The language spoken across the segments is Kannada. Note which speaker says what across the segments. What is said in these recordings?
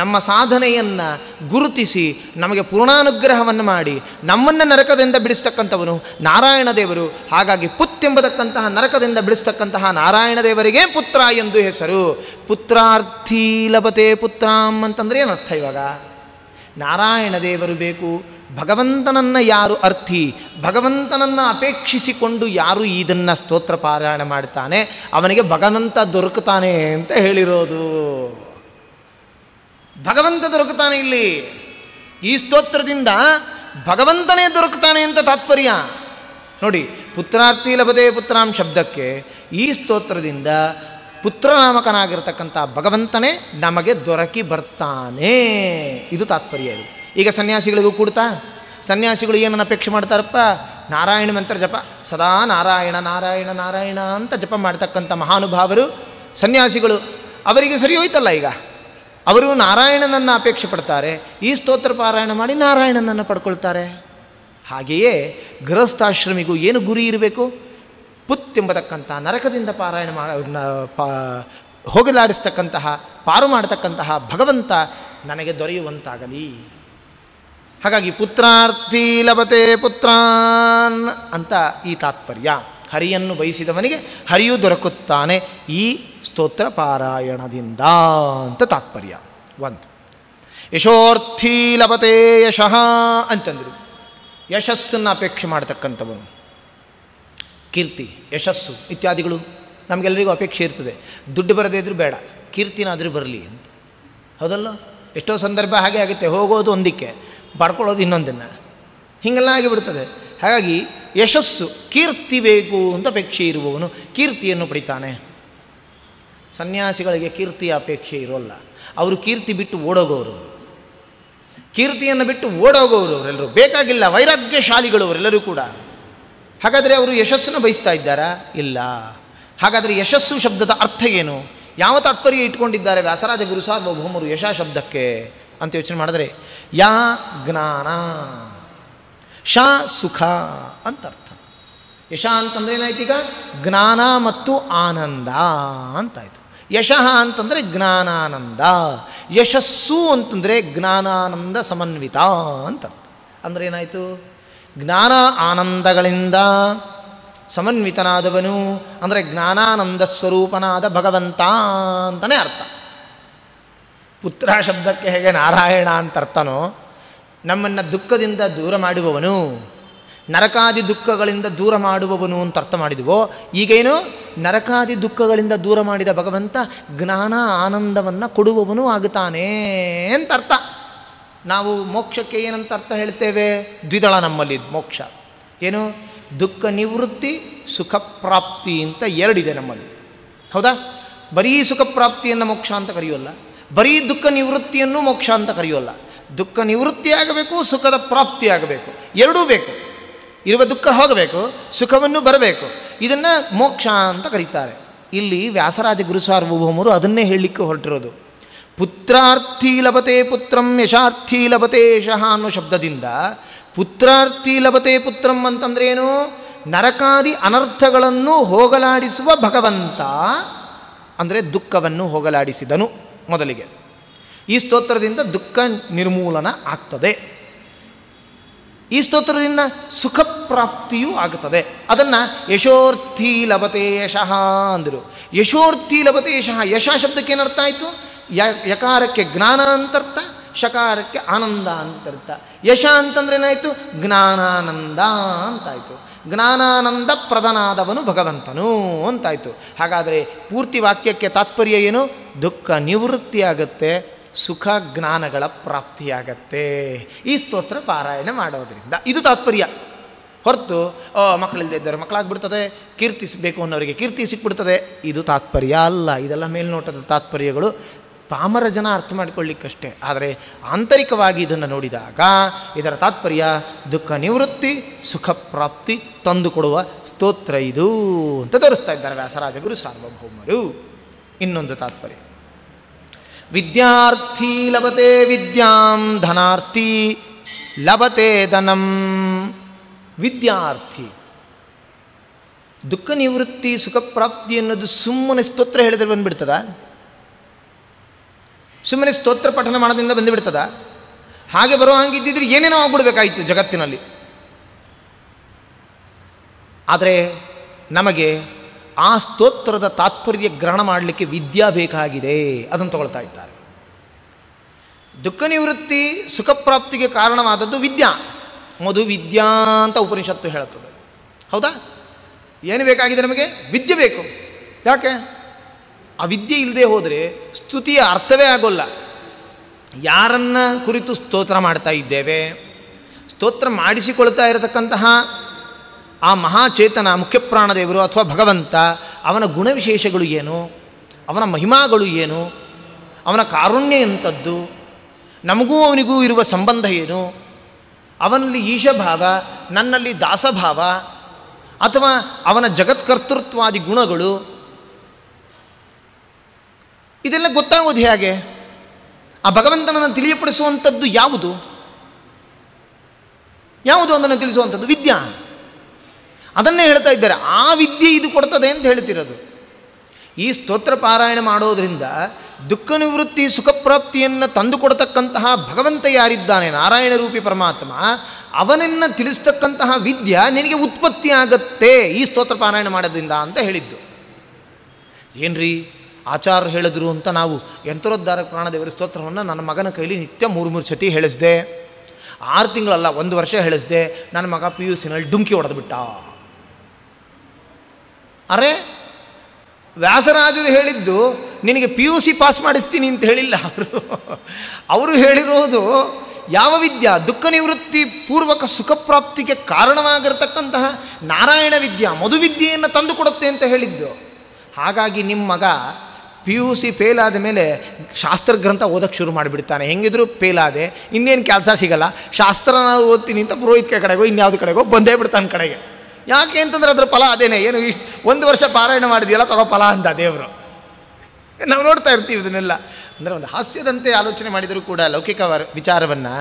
Speaker 1: ನಮ್ಮ ಸಾಧನೆಯನ್ನು ಗುರುತಿಸಿ ನಮಗೆ ಪೂರ್ಣಾನುಗ್ರಹವನ್ನು ಮಾಡಿ ನಮ್ಮನ್ನು ನರಕದಿಂದ ಬಿಡಿಸ್ತಕ್ಕಂಥವನು ನಾರಾಯಣ ದೇವರು ಹಾಗಾಗಿ ಎಂಬತಕ್ಕಂತಹ ನರಕದಿಂದ ಬಿಡಿಸ್ತಕ್ಕಂತಹ ನಾರಾಯಣ ದೇವರಿಗೆ ಪುತ್ರ ಎಂದು ಹೆಸರು ಪುತ್ರಾರ್ಥಿ ಲಭತೆ ಪುತ್ರಾಂ ಅಂತಂದರೆ ಏನು ಅರ್ಥ ಇವಾಗ ನಾರಾಯಣ ದೇವರು ಬೇಕು ಭಗವಂತನನ್ನು ಯಾರು ಅರ್ಥಿ ಭಗವಂತನನ್ನು ಅಪೇಕ್ಷಿಸಿಕೊಂಡು ಯಾರು ಇದನ್ನು ಸ್ತೋತ್ರ ಪಾರಾಯಣ ಮಾಡ್ತಾನೆ ಅವನಿಗೆ ಭಗವಂತ ದೊರಕುತ್ತಾನೆ ಅಂತ ಹೇಳಿರೋದು ಭಗವಂತ ದೊರಕುತ್ತಾನೆ ಇಲ್ಲಿ ಈ ಸ್ತೋತ್ರದಿಂದ ಭಗವಂತನೇ ದೊರಕುತ್ತಾನೆ ಅಂತ ತಾತ್ಪರ್ಯ ನೋಡಿ ಪುತ್ರಾರ್ಥಿ ಲಭದೆ ಪುತ್ರಾಂ ಶಬ್ದಕ್ಕೆ ಈ ಸ್ತೋತ್ರದಿಂದ ಪುತ್ರನಾಮಕನಾಗಿರ್ತಕ್ಕಂಥ ಭಗವಂತನೇ ನಮಗೆ ದೊರಕಿ ಬರ್ತಾನೆ ಇದು ತಾತ್ಪರ್ಯ ಇದು ಈಗ ಸನ್ಯಾಸಿಗಳಿಗೂ ಕೂಡ್ತಾ ಸನ್ಯಾಸಿಗಳು ಏನನ್ನು ಅಪೇಕ್ಷೆ ಮಾಡ್ತಾರಪ್ಪ ನಾರಾಯಣ ಮಂತ್ರ ಜಪ ಸದಾ ನಾರಾಯಣ ನಾರಾಯಣ ನಾರಾಯಣ ಅಂತ ಜಪ ಮಾಡ್ತಕ್ಕಂಥ ಮಹಾನುಭಾವರು ಸನ್ಯಾಸಿಗಳು ಅವರಿಗೆ ಸರಿ ಹೋಯ್ತಲ್ಲ ಈಗ ಅವರು ನಾರಾಯಣನನ್ನು ಅಪೇಕ್ಷೆ ಪಡ್ತಾರೆ ಈ ಸ್ತೋತ್ರ ಪಾರಾಯಣ ಮಾಡಿ ನಾರಾಯಣನನ್ನು ಪಡ್ಕೊಳ್ತಾರೆ ಹಾಗೆಯೇ ಗೃಹಸ್ಥಾಶ್ರಮಿಗೂ ಏನು ಗುರಿ ಇರಬೇಕು ಪುತ್ತೆಂಬತಕ್ಕಂಥ ನರಕದಿಂದ ಪಾರಾಯಣ ಮಾಡ ಹೋಗಲಾಡಿಸ್ತಕ್ಕಂತಹ ಪಾರು ಮಾಡತಕ್ಕಂತಹ ಭಗವಂತ ನನಗೆ ದೊರೆಯುವಂತಾಗಲಿ ಹಾಗಾಗಿ ಪುತ್ರಾರ್ಥಿ ಲಭತೆ ಪುತ್ರಾನ್ ಅಂತ ಈ ತಾತ್ಪರ್ಯ ಹರಿಯನ್ನು ಬಯಸಿದವನಿಗೆ ಹರಿಯೂ ದೊರಕುತ್ತಾನೆ ಈ ಸ್ತೋತ್ರ ಪಾರಾಯಣದಿಂದ ಅಂತ ತಾತ್ಪರ್ಯ ಒಂದು ಯಶೋರ್ಥೀ ಲಭತೆ ಯಶಃ ಅಂತಂದರು ಯಶಸ್ಸನ್ನು ಅಪೇಕ್ಷೆ ಮಾಡ್ತಕ್ಕಂಥವನು ಕೀರ್ತಿ ಯಶಸ್ಸು ಇತ್ಯಾದಿಗಳು ನಮಗೆಲ್ಲರಿಗೂ ಅಪೇಕ್ಷೆ ಇರ್ತದೆ ದುಡ್ಡು ಬರದೇ ಇದ್ರೂ ಬೇಡ ಕೀರ್ತಿನಾದರೂ ಬರಲಿ ಅಂತ ಹೌದಲ್ಲ ಎಷ್ಟೋ ಸಂದರ್ಭ ಹಾಗೆ ಆಗುತ್ತೆ ಹೋಗೋದು ಒಂದಕ್ಕೆ ಪಡ್ಕೊಳ್ಳೋದು ಇನ್ನೊಂದನ್ನು ಹೀಗೆಲ್ಲ ಆಗಿಬಿಡ್ತದೆ ಹಾಗಾಗಿ ಯಶಸ್ಸು ಕೀರ್ತಿ ಬೇಕು ಅಂತ ಅಪೇಕ್ಷೆ ಇರುವವನು ಕೀರ್ತಿಯನ್ನು ಪಡಿತಾನೆ ಸನ್ಯಾಸಿಗಳಿಗೆ ಕೀರ್ತಿಯ ಅಪೇಕ್ಷೆ ಇರೋಲ್ಲ ಅವರು ಕೀರ್ತಿ ಬಿಟ್ಟು ಓಡೋಗೋರು ಕೀರ್ತಿಯನ್ನು ಬಿಟ್ಟು ಓಡೋಗೋರು ಅವರೆಲ್ಲರೂ ಬೇಕಾಗಿಲ್ಲ ವೈರಾಗ್ಯಶಾಲಿಗಳು ಅವರೆಲ್ಲರೂ ಕೂಡ ಹಾಗಾದರೆ ಅವರು ಯಶಸ್ಸನ್ನು ಬಯಸ್ತಾ ಇದ್ದಾರಾ ಇಲ್ಲ ಹಾಗಾದರೆ ಯಶಸ್ಸು ಶಬ್ದದ ಅರ್ಥ ಏನು ಯಾವ ತಾತ್ಪರ್ಯ ಇಟ್ಕೊಂಡಿದ್ದಾರೆ ವ್ಯಾಸರಾಜ ಗುರು ಸಾರ್ವಭೌಮರು ಯಶ ಶಬ್ದಕ್ಕೆ ಅಂತ ಯೋಚನೆ ಮಾಡಿದ್ರೆ ಯಾ ಜ್ಞಾನ ಶಾ ಸುಖ ಅಂತ ಅರ್ಥ ಯಶ ಅಂತಂದ್ರೆ ಏನಾಯ್ತು ಈಗ ಜ್ಞಾನ ಮತ್ತು ಆನಂದ ಅಂತಾಯಿತು ಯಶ ಅಂತಂದರೆ ಜ್ಞಾನಾನಂದ ಯಶಸ್ಸು ಅಂತಂದರೆ ಜ್ಞಾನಾನಂದ ಸಮನ್ವಿತ ಅಂತ ಅಂದರೆ ಏನಾಯಿತು ಜ್ಞಾನ ಆನಂದಗಳಿಂದ ಸಮನ್ವಿತನಾದವನು ಅಂದರೆ ಜ್ಞಾನಾನಂದ ಸ್ವರೂಪನಾದ ಭಗವಂತ ಅಂತಲೇ ಅರ್ಥ ಪುತ್ರ ಶಬ್ದಕ್ಕೆ ಹೇಗೆ ನಾರಾಯಣ ಅಂತ ಅರ್ಥನೋ ನಮ್ಮನ್ನು ದುಃಖದಿಂದ ದೂರ ಮಾಡುವವನು ನರಕಾದಿ ದುಃಖಗಳಿಂದ ದೂರ ಮಾಡುವವನು ಅಂತ ಅರ್ಥ ಮಾಡಿದವೋ ಈಗೇನು ನರಕಾದಿ ದುಃಖಗಳಿಂದ ದೂರ ಮಾಡಿದ ಭಗವಂತ ಜ್ಞಾನ ಆನಂದವನ್ನು ಕೊಡುವವನು ಆಗುತ್ತಾನೆ ಅಂತ ಅರ್ಥ ನಾವು ಮೋಕ್ಷಕ್ಕೆ ಏನಂತ ಅರ್ಥ ಹೇಳ್ತೇವೆ ದ್ವಿದಳ ನಮ್ಮಲ್ಲಿ ಮೋಕ್ಷ ಏನು ದುಃಖ ನಿವೃತ್ತಿ ಸುಖ ಪ್ರಾಪ್ತಿ ಅಂತ ಎರಡಿದೆ ನಮ್ಮಲ್ಲಿ ಹೌದಾ ಬರೀ ಸುಖ ಪ್ರಾಪ್ತಿಯನ್ನು ಮೋಕ್ಷ ಅಂತ ಕರೆಯೋಲ್ಲ ಬರೀ ದುಃಖ ನಿವೃತ್ತಿಯನ್ನು ಮೋಕ್ಷ ಅಂತ ಕರೆಯೋಲ್ಲ ದುಃಖ ನಿವೃತ್ತಿಯಾಗಬೇಕು ಸುಖದ ಪ್ರಾಪ್ತಿಯಾಗಬೇಕು ಎರಡೂ ಬೇಕು ಇರುವ ದುಃಖ ಹೋಗಬೇಕು ಸುಖವನ್ನು ಬರಬೇಕು ಇದನ್ನು ಮೋಕ್ಷ ಅಂತ ಕರೀತಾರೆ ಇಲ್ಲಿ ವ್ಯಾಸರಾಜ ಗುರುಸಾರ್ವಭೌಮರು ಅದನ್ನೇ ಹೇಳಲಿಕ್ಕೆ ಹೊರಟಿರೋದು ಪುತ್ರಾರ್ಥಿ ಲಭತೆ ಪುತ್ರಂ ಯಶಾರ್ಥಿ ಲಭತೆ ಯಶಃ ಅನ್ನೋ ಶಬ್ದದಿಂದ ಪುತ್ರಾರ್ಥಿ ಲಭತೆ ಪುತ್ರಂ ಅಂತಂದ್ರೇನು ನರಕಾದಿ ಅನರ್ಥಗಳನ್ನು ಹೋಗಲಾಡಿಸುವ ಭಗವಂತ ಅಂದರೆ ದುಃಖವನ್ನು ಹೋಗಲಾಡಿಸಿದನು ಮೊದಲಿಗೆ ಈ ಸ್ತೋತ್ರದಿಂದ ದುಃಖ ನಿರ್ಮೂಲನ ಆಗ್ತದೆ ಈ ಸ್ತೋತ್ರದಿಂದ ಸುಖ ಪ್ರಾಪ್ತಿಯೂ ಆಗುತ್ತದೆ ಅದನ್ನು ಯಶೋರ್ಥಿ ಲಭತೇಶ ಅಂದರು ಯಶೋರ್ಥಿ ಲಭತೇಶಃ ಯಶ ಶಬ್ದಕ್ಕೆ ಏನರ್ಥ ಆಯಿತು ಯ ಯಕಾರಕ್ಕೆ ಜ್ಞಾನ ಅಂತರ್ಥ ಶಕಾರಕ್ಕೆ ಆನಂದ ಅಂತರ್ಥ ಯಶ ಏನಾಯಿತು ಜ್ಞಾನಾನಂದ ಅಂತಾಯಿತು ಜ್ಞಾನಾನಂದ ಪ್ರದನಾದವನು ಭಗವಂತನು ಅಂತಾಯಿತು ಹಾಗಾದರೆ ಪೂರ್ತಿ ವಾಕ್ಯಕ್ಕೆ ತಾತ್ಪರ್ಯ ಏನು ದುಃಖ ನಿವೃತ್ತಿಯಾಗುತ್ತೆ ಸುಖ ಜ್ಞಾನಗಳ ಪ್ರಾಪ್ತಿಯಾಗತ್ತೆ ಈ ಸ್ತೋತ್ರ ಪಾರಾಯಣ ಮಾಡೋದರಿಂದ ಇದು ತಾತ್ಪರ್ಯ ಹೊರತು ಮಕ್ಕಳಿಲ್ಲದೆ ಇದ್ದರೆ ಮಕ್ಕಳಾಗ್ಬಿಡ್ತದೆ ಕೀರ್ತಿಸಬೇಕು ಅನ್ನೋರಿಗೆ ಕೀರ್ತಿ ಸಿಕ್ಬಿಡ್ತದೆ ಇದು ತಾತ್ಪರ್ಯ ಅಲ್ಲ ಇದೆಲ್ಲ ಮೇಲ್ನೋಟದ ತಾತ್ಪರ್ಯಗಳು ಪಾಮರ ಜನ ಅರ್ಥ ಮಾಡಿಕೊಳ್ಳಿಕ್ಕಷ್ಟೇ ಆದರೆ ಆಂತರಿಕವಾಗಿ ಇದನ್ನು ನೋಡಿದಾಗ ಇದರ ತಾತ್ಪರ್ಯ ದುಃಖ ನಿವೃತ್ತಿ ಸುಖ ಪ್ರಾಪ್ತಿ ತಂದುಕೊಡುವ ಸ್ತೋತ್ರ ಇದು ಅಂತ ತೋರಿಸ್ತಾ ಇದ್ದಾರೆ ವ್ಯಾಸರಾಜಗುರು ಸಾರ್ವಭೌಮರು ಇನ್ನೊಂದು ತಾತ್ಪರ್ಯ ವಿದ್ಯಾರ್ಥಿ ಲಭತೆ ವಿದ್ಯಾಂ ಧನಾರ್ಥಿ ಲಭತೆ ಧನಂ ವಿದ್ಯಾರ್ಥಿ ದುಃಖ ನಿವೃತ್ತಿ ಸುಖಪ್ರಾಪ್ತಿ ಅನ್ನೋದು ಸುಮ್ಮನೆ ಸ್ತೋತ್ರ ಹೇಳಿದ್ರೆ ಬಂದುಬಿಡ್ತದ ಸುಮ್ಮನೆ ಸ್ತೋತ್ರ ಪಠನ ಮಾಡೋದ್ರಿಂದ ಬಂದುಬಿಡ್ತದ ಹಾಗೆ ಬರೋ ಇದ್ದಿದ್ರೆ ಏನೇನೋ ಆಗ್ಬಿಡ್ಬೇಕಾಯಿತು ಜಗತ್ತಿನಲ್ಲಿ ಆದರೆ ನಮಗೆ ಆ ಸ್ತೋತ್ರದ ತಾತ್ಪರ್ಯ ಗ್ರಹಣ ಮಾಡಲಿಕ್ಕೆ ವಿದ್ಯಾ ಬೇಕಾಗಿದೆ ಅದನ್ನು ತಗೊಳ್ತಾ ಇದ್ದಾರೆ ದುಃಖ ನಿವೃತ್ತಿ ಸುಖಪ್ರಾಪ್ತಿಗೆ ಕಾರಣವಾದದ್ದು ವಿದ್ಯಾ ಮಧು ವಿದ್ಯಾ ಅಂತ ಉಪನಿಷತ್ತು ಹೇಳುತ್ತದೆ ಹೌದಾ ಏನು ಬೇಕಾಗಿದೆ ನಮಗೆ ವಿದ್ಯೆ ಬೇಕು ಯಾಕೆ ಆ ವಿದ್ಯೆ ಇಲ್ಲದೆ ಹೋದರೆ ಸ್ತುತಿಯ ಅರ್ಥವೇ ಆಗೋಲ್ಲ ಯಾರನ್ನ ಕುರಿತು ಸ್ತೋತ್ರ ಮಾಡ್ತಾ ಇದ್ದೇವೆ ಸ್ತೋತ್ರ ಮಾಡಿಸಿಕೊಳ್ತಾ ಇರತಕ್ಕಂತಹ ಆ ಮಹಾಚೇತನ ಮುಖ್ಯಪ್ರಾಣದೇವರು ಅಥವಾ ಭಗವಂತ ಅವನ ಗುಣವಿಶೇಷಗಳು ಏನು ಅವನ ಮಹಿಮಾಗಳು ಏನು ಅವನ ಕಾರುಣ್ಯ ಎಂಥದ್ದು ನಮಗೂ ಅವನಿಗೂ ಇರುವ ಸಂಬಂಧ ಏನು ಅವನಲ್ಲಿ ಈಶಭಾವ ನನ್ನಲ್ಲಿ ದಾಸಭಾವ ಅಥವಾ ಅವನ ಜಗತ್ಕರ್ತೃತ್ವಾದಿ ಗುಣಗಳು ಇದೆಲ್ಲ ಗೊತ್ತಾಗೋದು ಹೇಗೆ ಆ ಭಗವಂತನನ್ನು ತಿಳಿಯಪಡಿಸುವಂಥದ್ದು ಯಾವುದು ಯಾವುದು ಅದನ್ನು ತಿಳಿಸುವಂಥದ್ದು ವಿದ್ಯಾ ಅದನ್ನೇ ಹೇಳ್ತಾ ಇದ್ದಾರೆ ಆ ವಿದ್ಯೆ ಇದು ಕೊಡ್ತದೆ ಅಂತ ಹೇಳ್ತಿರೋದು ಈ ಸ್ತೋತ್ರ ಪಾರಾಯಣ ಮಾಡೋದ್ರಿಂದ ದುಃಖ ನಿವೃತ್ತಿ ಸುಖಪ್ರಾಪ್ತಿಯನ್ನು ತಂದುಕೊಡ್ತಕ್ಕಂತಹ ಭಗವಂತ ಯಾರಿದ್ದಾನೆ ನಾರಾಯಣ ರೂಪಿ ಪರಮಾತ್ಮ ಅವನನ್ನು ತಿಳಿಸ್ತಕ್ಕಂತಹ ವಿದ್ಯ ನಿನಗೆ ಉತ್ಪತ್ತಿ ಆಗತ್ತೆ ಈ ಸ್ತೋತ್ರ ಪಾರಾಯಣ ಮಾಡೋದ್ರಿಂದ ಅಂತ ಹೇಳಿದ್ದು ಏನ್ರಿ ಆಚಾರ್ಯ ಹೇಳಿದ್ರು ಅಂತ ನಾವು ಯಂತ್ರೋದ್ಧಾರ ಪ್ರಾಣದೇವರ ಸ್ತೋತ್ರವನ್ನು ನನ್ನ ಮಗನ ಕೈಲಿ ನಿತ್ಯ ಮೂರು ಮೂರು ಸತಿ ಹೇಳಿಸ್ದೆ ಆರು ತಿಂಗಳಲ್ಲ ಒಂದು ವರ್ಷ ಹೇಳಿಸ್ದೆ ನನ್ನ ಮಗ ಪಿ ಯು ಸಿನಲ್ಲಿ ಡುಂಕಿ ಹೊಡೆದ್ಬಿಟ್ಟ ಅರೆ ವ್ಯಾಸರಾಜರು ಹೇಳಿದ್ದು ನಿನಗೆ ಪಿ ಯು ಸಿ ಪಾಸ್ ಮಾಡಿಸ್ತೀನಿ ಅಂತ ಹೇಳಿಲ್ಲ ಅವರು ಅವರು ಹೇಳಿರೋದು ಯಾವ ವಿದ್ಯ ದುಃಖ ನಿವೃತ್ತಿ ಪೂರ್ವಕ ಸುಖಪ್ರಾಪ್ತಿಗೆ ಕಾರಣವಾಗಿರ್ತಕ್ಕಂತಹ ನಾರಾಯಣ ವಿದ್ಯಾ ಮಧುವಿದ್ಯೆಯನ್ನು ತಂದುಕೊಡುತ್ತೆ ಅಂತ ಹೇಳಿದ್ದು ಹಾಗಾಗಿ ನಿಮ್ಮ ಮಗ ಪಿ ಯು ಸಿ ಫೇಲ್ ಮೇಲೆ ಶಾಸ್ತ್ರ ಗ್ರಂಥ ಓದೋಕ್ಕೆ ಶುರು ಮಾಡಿಬಿಡ್ತಾನೆ ಹೆಂಗಿದ್ರು ಫೇಲ್ ಆದೆ ಇನ್ನೇನು ಕೆಲಸ ಸಿಗಲ್ಲ ಶಾಸ್ತ್ರನ ಓದ್ತೀನಿ ಅಂತ ಪುರೋಹಿತ ಕಡೆಗೋ ಇನ್ಯಾವುದು ಕಡೆಗೋ ಬಂದೇ ಬಿಡ್ತಾನೆ ಕಡೆಗೆ ಯಾಕೆ ಅಂತಂದ್ರೆ ಅದರ ಫಲ ಅದೇನೆ ಏನು ಇಷ್ಟು ಒಂದು ವರ್ಷ ಪಾರಾಯಣ ಮಾಡಿದೆಯಲ್ಲ ತಗೋ ಫಲ ಅಂತ ದೇವರು ನಾವು ನೋಡ್ತಾ ಇರ್ತೀವಿ ಇದನ್ನೆಲ್ಲ ಅಂದರೆ ಒಂದು ಹಾಸ್ಯದಂತೆ ಆಲೋಚನೆ ಮಾಡಿದರೂ ಕೂಡ ಲೌಕಿಕ ವಿಚಾರವನ್ನು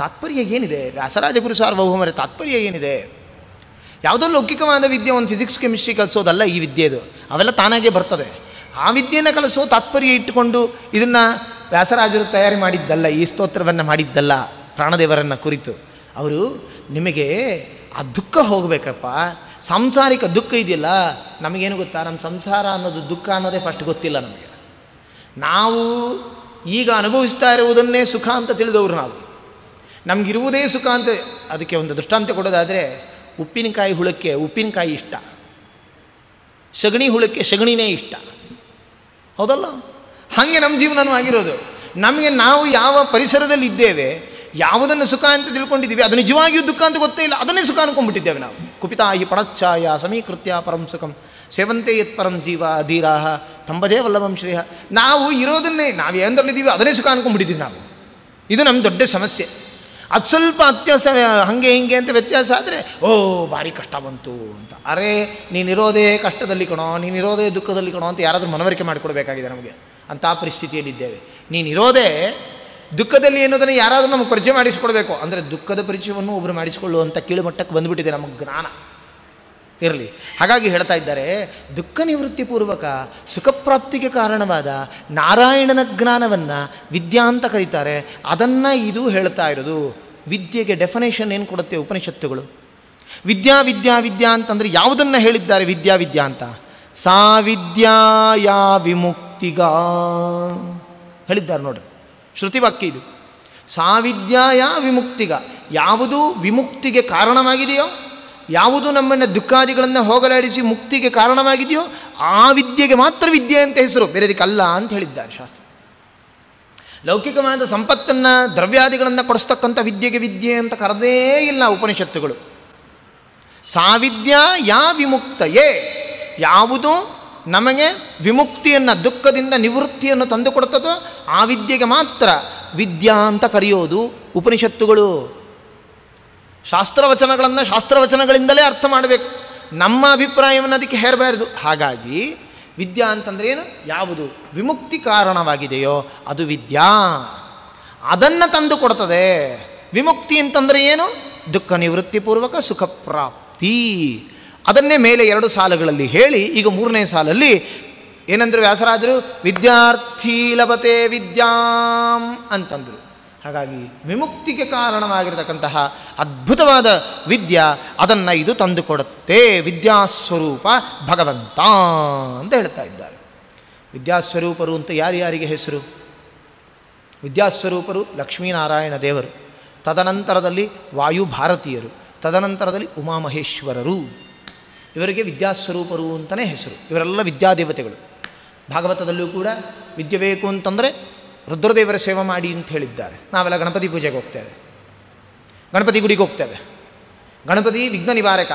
Speaker 1: ತಾತ್ಪರ್ಯ ಏನಿದೆ ವ್ಯಾಸರಾಜಗುರು ಸಾರ್ವಭೌಮರ ತಾತ್ಪರ್ಯ ಏನಿದೆ ಯಾವುದೋ ಲೌಕಿಕವಾದ ವಿದ್ಯೆ ಒಂದು ಫಿಸಿಕ್ಸ್ ಕೆಮಿಸ್ಟ್ರಿ ಕಲಿಸೋದಲ್ಲ ಈ ವಿದ್ಯೆದು ಅವೆಲ್ಲ ತಾನಾಗೇ ಬರ್ತದೆ ಆ ವಿದ್ಯೆಯನ್ನು ಕಲಿಸೋ ತಾತ್ಪರ್ಯ ಇಟ್ಟುಕೊಂಡು ಇದನ್ನು ವ್ಯಾಸರಾಜರು ತಯಾರಿ ಮಾಡಿದ್ದಲ್ಲ ಈ ಸ್ತೋತ್ರವನ್ನು ಮಾಡಿದ್ದಲ್ಲ ಪ್ರಾಣದೇವರನ್ನು ಕುರಿತು ಅವರು ನಿಮಗೆ ಆ ದುಃಖ ಹೋಗಬೇಕಪ್ಪ ಸಾಂಸಾರಿಕ ದುಃಖ ಇದೆಯಲ್ಲ ನಮಗೇನು ಗೊತ್ತಾ ನಮ್ಮ ಸಂಸಾರ ಅನ್ನೋದು ದುಃಖ ಅನ್ನೋದೇ ಫಸ್ಟ್ ಗೊತ್ತಿಲ್ಲ ನಮಗೆ ನಾವು ಈಗ ಅನುಭವಿಸ್ತಾ ಇರುವುದನ್ನೇ ಸುಖ ಅಂತ ತಿಳಿದವರು ನಾವು ನಮಗಿರುವುದೇ ಸುಖ ಅಂತ ಅದಕ್ಕೆ ಒಂದು ದೃಷ್ಟಾಂತ ಕೊಡೋದಾದರೆ ಉಪ್ಪಿನಕಾಯಿ ಹುಳಕ್ಕೆ ಉಪ್ಪಿನಕಾಯಿ ಇಷ್ಟ ಸಗಣಿ ಹುಳಕ್ಕೆ ಸಗಣಿನೇ ಇಷ್ಟ ಹೌದಲ್ಲ ಹಾಗೆ ನಮ್ಮ ಜೀವನವೂ ಆಗಿರೋದು ನಮಗೆ ನಾವು ಯಾವ ಪರಿಸರದಲ್ಲಿ ಇದ್ದೇವೆ ಯಾವುದನ್ನು ಸುಖ ಅಂತ ತಿಳ್ಕೊಂಡಿದ್ದೀವಿ ಅದು ನಿಜವಾಗಿಯೂ ದುಃಖ ಅಂತ ಗೊತ್ತೇ ಇಲ್ಲ ಅದನ್ನೇ ಸುಖ ಅನ್ಕೊಂಡ್ಬಿಟ್ಟಿದ್ದೇವೆ ನಾವು ಕುಪಿತಾಯಿ ಪಣಚ್ಛಾಯ ಸಮೀಕೃತ್ಯ ಪರಂ ಸುಖಂ ಸೇವಂತೆ ಯತ್ ಪರಂ ಜೀವ ಅಧೀರಾಹ ತಂಬದೇ ವಲ್ಲಭಂ ಶ್ರೇಯ ನಾವು ಇರೋದನ್ನೇ ನಾವು ಏನರಲ್ಲಿದ್ದೀವಿ ಅದನ್ನೇ ಸುಖ ಅನ್ಕೊಂಡ್ಬಿಟ್ಟಿದ್ದೀವಿ ನಾವು ಇದು ನಮ್ಮ ದೊಡ್ಡ ಸಮಸ್ಯೆ ಅದು ಸ್ವಲ್ಪ ಅತ್ಯಾಸ ಹಂಗೆ ಹಿಂಗೆ ಅಂತ ವ್ಯತ್ಯಾಸ ಆದರೆ ಓ ಭಾರಿ ಕಷ್ಟ ಬಂತು ಅಂತ ಅರೆ ನೀನಿರೋದೇ ಕಷ್ಟದಲ್ಲಿ ಕಣೋ ನೀನಿರೋದೇ ದುಃಖದಲ್ಲಿ ಕಣೋ ಅಂತ ಯಾರಾದರೂ ಮನವರಿಕೆ ಮಾಡಿಕೊಡ್ಬೇಕಾಗಿದೆ ನಮಗೆ ಪರಿಸ್ಥಿತಿಯಲ್ಲಿ ಪರಿಸ್ಥಿತಿಯಲ್ಲಿದ್ದೇವೆ ನೀನಿರೋದೇ ದುಃಖದಲ್ಲಿ ಏನೋದನ್ನು ಯಾರಾದರೂ ನಮಗೆ ಪರಿಚಯ ಮಾಡಿಸ್ಕೊಡ್ಬೇಕು ಅಂದರೆ ದುಃಖದ ಪರಿಚಯವನ್ನು ಒಬ್ಬರು ಮಾಡಿಸಿಕೊಳ್ಳುವಂಥ ಕೀಳುಮಟ್ಟಕ್ಕೆ ಬಂದುಬಿಟ್ಟಿದೆ ನಮಗೆ ಜ್ಞಾನ ಇರಲಿ ಹಾಗಾಗಿ ಹೇಳ್ತಾ ಇದ್ದಾರೆ ದುಃಖ ನಿವೃತ್ತಿಪೂರ್ವಕ ಸುಖಪ್ರಾಪ್ತಿಗೆ ಕಾರಣವಾದ ನಾರಾಯಣನ ಜ್ಞಾನವನ್ನು ವಿದ್ಯಾ ಅಂತ ಕರೀತಾರೆ ಅದನ್ನು ಇದು ಹೇಳ್ತಾ ಇರೋದು ವಿದ್ಯೆಗೆ ಡೆಫಿನೇಷನ್ ಏನು ಕೊಡುತ್ತೆ ಉಪನಿಷತ್ತುಗಳು ವಿದ್ಯಾ ವಿದ್ಯಾ ವಿದ್ಯಾ ಅಂತಂದರೆ ಯಾವುದನ್ನು ಹೇಳಿದ್ದಾರೆ ವಿದ್ಯಾ ವಿದ್ಯಾ ಅಂತ ಸಾ ವಿದ್ಯಾ ಯಾ ವಿಮುಕ್ತಿಗ ಹೇಳಿದ್ದಾರೆ ನೋಡ್ರಿ ಶ್ರುತಿವಾಕ್ಯ ಇದು ಸಾವಿದ್ಯಾಯ ವಿಮುಕ್ತಿಗ ಯಾವುದು ವಿಮುಕ್ತಿಗೆ ಕಾರಣವಾಗಿದೆಯೋ ಯಾವುದು ನಮ್ಮನ್ನು ದುಃಖಾದಿಗಳನ್ನು ಹೋಗಲಾಡಿಸಿ ಮುಕ್ತಿಗೆ ಕಾರಣವಾಗಿದೆಯೋ ಆ ವಿದ್ಯೆಗೆ ಮಾತ್ರ ವಿದ್ಯೆ ಅಂತ ಹೆಸರು ಬೇರೆದಕ್ಕಲ್ಲ ಅಂತ ಹೇಳಿದ್ದಾರೆ ಶಾಸ್ತ್ರ ಲೌಕಿಕವಾದ ಸಂಪತ್ತನ್ನು ದ್ರವ್ಯಾದಿಗಳನ್ನು ಕೊಡಿಸ್ತಕ್ಕಂಥ ವಿದ್ಯೆಗೆ ವಿದ್ಯೆ ಅಂತ ಕರೆದೇ ಇಲ್ಲ ಉಪನಿಷತ್ತುಗಳು ಸಾವಿದ್ಯಾ ಯಾ ವಿಮುಕ್ತಯೇ ಯಾವುದು ನಮಗೆ ವಿಮುಕ್ತಿಯನ್ನು ದುಃಖದಿಂದ ನಿವೃತ್ತಿಯನ್ನು ಕೊಡ್ತದೋ ಆ ವಿದ್ಯೆಗೆ ಮಾತ್ರ ವಿದ್ಯಾ ಅಂತ ಕರೆಯೋದು ಉಪನಿಷತ್ತುಗಳು ಶಾಸ್ತ್ರವಚನಗಳನ್ನು ಶಾಸ್ತ್ರವಚನಗಳಿಂದಲೇ ಅರ್ಥ ಮಾಡಬೇಕು ನಮ್ಮ ಅಭಿಪ್ರಾಯವನ್ನು ಅದಕ್ಕೆ ಹೇರಬಾರ್ದು ಹಾಗಾಗಿ ವಿದ್ಯಾ ಅಂತಂದ್ರೆ ಏನು ಯಾವುದು ವಿಮುಕ್ತಿ ಕಾರಣವಾಗಿದೆಯೋ ಅದು ವಿದ್ಯಾ ಅದನ್ನು ತಂದು ಕೊಡ್ತದೆ ವಿಮುಕ್ತಿ ಅಂತಂದರೆ ಏನು ದುಃಖ ನಿವೃತ್ತಿಪೂರ್ವಕ ಸುಖಪ್ರಾಪ್ತಿ ಪ್ರಾಪ್ತಿ ಅದನ್ನೇ ಮೇಲೆ ಎರಡು ಸಾಲುಗಳಲ್ಲಿ ಹೇಳಿ ಈಗ ಮೂರನೇ ಸಾಲಲ್ಲಿ ಏನಂದರು ವ್ಯಾಸರಾಜರು ವಿದ್ಯಾರ್ಥಿ ಲಭತೆ ವಿದ್ಯಾಂ ಅಂತಂದರು ಹಾಗಾಗಿ ವಿಮುಕ್ತಿಗೆ ಕಾರಣವಾಗಿರತಕ್ಕಂತಹ ಅದ್ಭುತವಾದ ವಿದ್ಯಾ ಅದನ್ನು ಇದು ತಂದುಕೊಡುತ್ತೆ ವಿದ್ಯಾಸ್ವರೂಪ ಭಗವಂತ ಅಂತ ಹೇಳ್ತಾ ಇದ್ದಾರೆ ವಿದ್ಯಾಸ್ವರೂಪರು ಅಂತ ಯಾರ್ಯಾರಿಗೆ ಹೆಸರು ವಿದ್ಯಾಸ್ವರೂಪರು ಲಕ್ಷ್ಮೀನಾರಾಯಣ ದೇವರು ತದನಂತರದಲ್ಲಿ ಭಾರತೀಯರು ತದನಂತರದಲ್ಲಿ ಉಮಾಮಹೇಶ್ವರರು ಇವರಿಗೆ ವಿದ್ಯಾಸ್ವರೂಪರು ಅಂತಲೇ ಹೆಸರು ಇವರೆಲ್ಲ ವಿದ್ಯಾದೇವತೆಗಳು ಭಾಗವತದಲ್ಲೂ ಕೂಡ ವಿದ್ಯೆ ಬೇಕು ಅಂತಂದರೆ ರುದ್ರದೇವರ ಸೇವೆ ಮಾಡಿ ಅಂತ ಹೇಳಿದ್ದಾರೆ ನಾವೆಲ್ಲ ಗಣಪತಿ ಪೂಜೆಗೆ ಹೋಗ್ತೇವೆ ಗಣಪತಿ ಗುಡಿಗೆ ಹೋಗ್ತೇವೆ ಗಣಪತಿ ವಿಘ್ನ ನಿವಾರಕ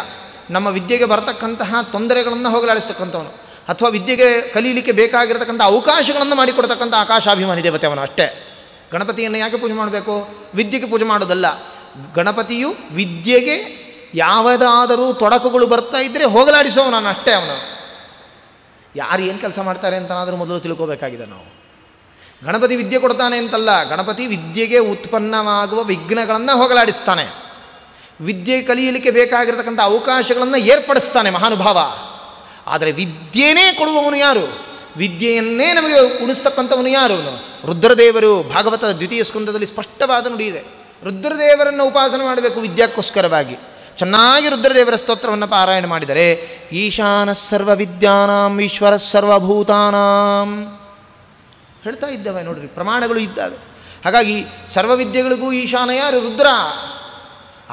Speaker 1: ನಮ್ಮ ವಿದ್ಯೆಗೆ ಬರತಕ್ಕಂತಹ ತೊಂದರೆಗಳನ್ನು ಹೋಗಲಾಡಿಸ್ತಕ್ಕಂಥವನು ಅಥವಾ ವಿದ್ಯೆಗೆ ಕಲೀಲಿಕ್ಕೆ ಬೇಕಾಗಿರತಕ್ಕಂಥ ಅವಕಾಶಗಳನ್ನು ಮಾಡಿಕೊಡ್ತಕ್ಕಂಥ ಆಕಾಶಾಭಿಮಾನಿ ದೇವತೆ ಅವನು ಅಷ್ಟೇ ಗಣಪತಿಯನ್ನು ಯಾಕೆ ಪೂಜೆ ಮಾಡಬೇಕು ವಿದ್ಯೆಗೆ ಪೂಜೆ ಮಾಡೋದಲ್ಲ ಗಣಪತಿಯು ವಿದ್ಯೆಗೆ ಯಾವುದಾದರೂ ತೊಡಕುಗಳು ಬರ್ತಾ ಇದ್ದರೆ ಹೋಗಲಾಡಿಸೋ ನಾನು ಅಷ್ಟೇ ಅವನು ಯಾರು ಏನು ಕೆಲಸ ಮಾಡ್ತಾರೆ ಅಂತನಾದರೂ ಮೊದಲು ತಿಳ್ಕೋಬೇಕಾಗಿದೆ ನಾವು ಗಣಪತಿ ವಿದ್ಯೆ ಕೊಡ್ತಾನೆ ಅಂತಲ್ಲ ಗಣಪತಿ ವಿದ್ಯೆಗೆ ಉತ್ಪನ್ನವಾಗುವ ವಿಘ್ನಗಳನ್ನು ಹೋಗಲಾಡಿಸ್ತಾನೆ ವಿದ್ಯೆ ಕಲಿಯಲಿಕ್ಕೆ ಬೇಕಾಗಿರತಕ್ಕಂಥ ಅವಕಾಶಗಳನ್ನು ಏರ್ಪಡಿಸ್ತಾನೆ ಮಹಾನುಭಾವ ಆದರೆ ವಿದ್ಯೆನೇ ಕೊಡುವವನು ಯಾರು ವಿದ್ಯೆಯನ್ನೇ ನಮಗೆ ಉಣಿಸ್ತಕ್ಕಂಥವನು ಯಾರು ರುದ್ರದೇವರು ಭಾಗವತದ ದ್ವಿತೀಯ ಸ್ಕಂದದಲ್ಲಿ ಸ್ಪಷ್ಟವಾದ ನುಡಿಯಿದೆ ರುದ್ರದೇವರನ್ನು ಉಪಾಸನೆ ಮಾಡಬೇಕು ವಿದ್ಯಾಕ್ಕೋಸ್ಕರವಾಗಿ ಚೆನ್ನಾಗಿ ರುದ್ರದೇವರ ಸ್ತೋತ್ರವನ್ನು ಪಾರಾಯಣ ಮಾಡಿದರೆ ಈಶಾನ ಸರ್ವ ವಿದ್ಯಾನಾಂ ಈಶ್ವರ ಸರ್ವಭೂತಾನಾಂ ಹೇಳ್ತಾ ಇದ್ದಾವೆ ನೋಡ್ರಿ ಪ್ರಮಾಣಗಳು ಇದ್ದಾವೆ ಹಾಗಾಗಿ ಸರ್ವ ವಿದ್ಯೆಗಳಿಗೂ ಈಶಾನ ಯಾರು ರುದ್ರ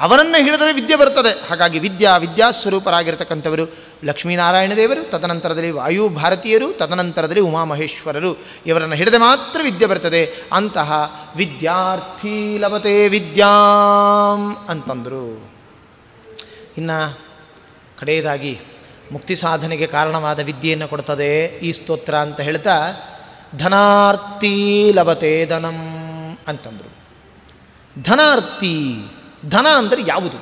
Speaker 1: ಅವನನ್ನು ಹಿಡಿದರೆ ವಿದ್ಯೆ ಬರ್ತದೆ ಹಾಗಾಗಿ ವಿದ್ಯಾ ವಿದ್ಯಾಸ್ವರೂಪರಾಗಿರ್ತಕ್ಕಂಥವರು ಲಕ್ಷ್ಮೀನಾರಾಯಣ ದೇವರು ತದನಂತರದಲ್ಲಿ ವಾಯು ಭಾರತೀಯರು ತದನಂತರದಲ್ಲಿ ಉಮಾಮಹೇಶ್ವರರು ಇವರನ್ನು ಹಿಡಿದ ಮಾತ್ರ ವಿದ್ಯೆ ಬರ್ತದೆ ಅಂತಹ ವಿದ್ಯಾರ್ಥಿ ಲಭತೆ ವಿದ್ಯಾಂ ಅಂತಂದರು ಇನ್ನು ಕಡೆಯದಾಗಿ ಮುಕ್ತಿ ಸಾಧನೆಗೆ ಕಾರಣವಾದ ವಿದ್ಯೆಯನ್ನು ಕೊಡ್ತದೆ ಈ ಸ್ತೋತ್ರ ಅಂತ ಹೇಳ್ತಾ ಧನಾರ್ತಿ ಲಭತೆ ಧನಂ ಅಂತಂದರು ಧನಾರ್ತಿ ಧನ ಅಂದರೆ ಯಾವುದು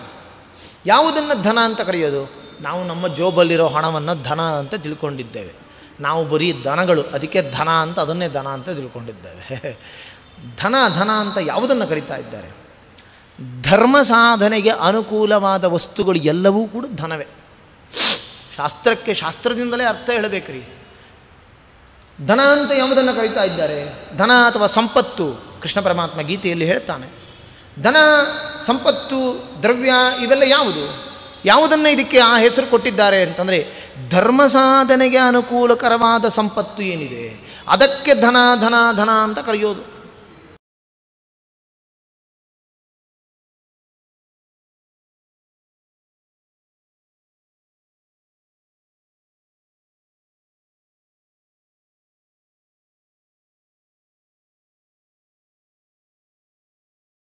Speaker 1: ಯಾವುದನ್ನು ಧನ ಅಂತ ಕರೆಯೋದು ನಾವು ನಮ್ಮ ಜೋಬಲ್ಲಿರೋ ಹಣವನ್ನು ಧನ ಅಂತ ತಿಳ್ಕೊಂಡಿದ್ದೇವೆ ನಾವು ಬರೀ ದನಗಳು ಅದಕ್ಕೆ ಧನ ಅಂತ ಅದನ್ನೇ ಧನ ಅಂತ ತಿಳ್ಕೊಂಡಿದ್ದೇವೆ ಧನ ಧನ ಅಂತ ಯಾವುದನ್ನು ಕರಿತಾ ಇದ್ದಾರೆ ಧರ್ಮ ಸಾಧನೆಗೆ ಅನುಕೂಲವಾದ ವಸ್ತುಗಳು ಎಲ್ಲವೂ ಕೂಡ ಧನವೇ ಶಾಸ್ತ್ರಕ್ಕೆ ಶಾಸ್ತ್ರದಿಂದಲೇ ಅರ್ಥ ಹೇಳಬೇಕ್ರಿ ಧನ ಅಂತ ಯಾವುದನ್ನು ಕರೀತಾ ಇದ್ದಾರೆ ಧನ ಅಥವಾ ಸಂಪತ್ತು ಕೃಷ್ಣ ಪರಮಾತ್ಮ ಗೀತೆಯಲ್ಲಿ ಹೇಳ್ತಾನೆ ಧನ ಸಂಪತ್ತು ದ್ರವ್ಯ ಇವೆಲ್ಲ ಯಾವುದು ಯಾವುದನ್ನು ಇದಕ್ಕೆ ಆ ಹೆಸರು ಕೊಟ್ಟಿದ್ದಾರೆ ಅಂತಂದರೆ ಧರ್ಮ ಸಾಧನೆಗೆ ಅನುಕೂಲಕರವಾದ ಸಂಪತ್ತು ಏನಿದೆ ಅದಕ್ಕೆ ಧನ ಧನ ಧನ ಅಂತ ಕರೆಯೋದು